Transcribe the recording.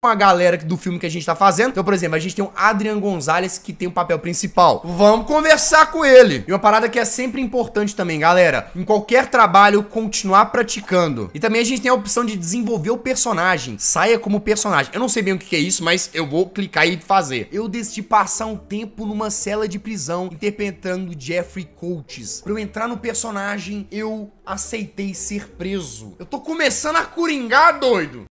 uma galera do filme que a gente tá fazendo. Então, por exemplo, a gente tem o Adrian Gonzalez, que tem o papel principal. Vamos conversar com ele. E uma parada que é sempre importante também, galera. Em qualquer trabalho, continuar praticando. E também a gente tem a opção de desenvolver o personagem. Saia como personagem. Eu não sei bem o que é isso, mas eu vou clicar e fazer. Eu decidi passar um tempo numa cela de prisão, interpretando Jeffrey Coates. Pra eu entrar no personagem, eu aceitei ser preso. Eu tô começando a coringar, doido!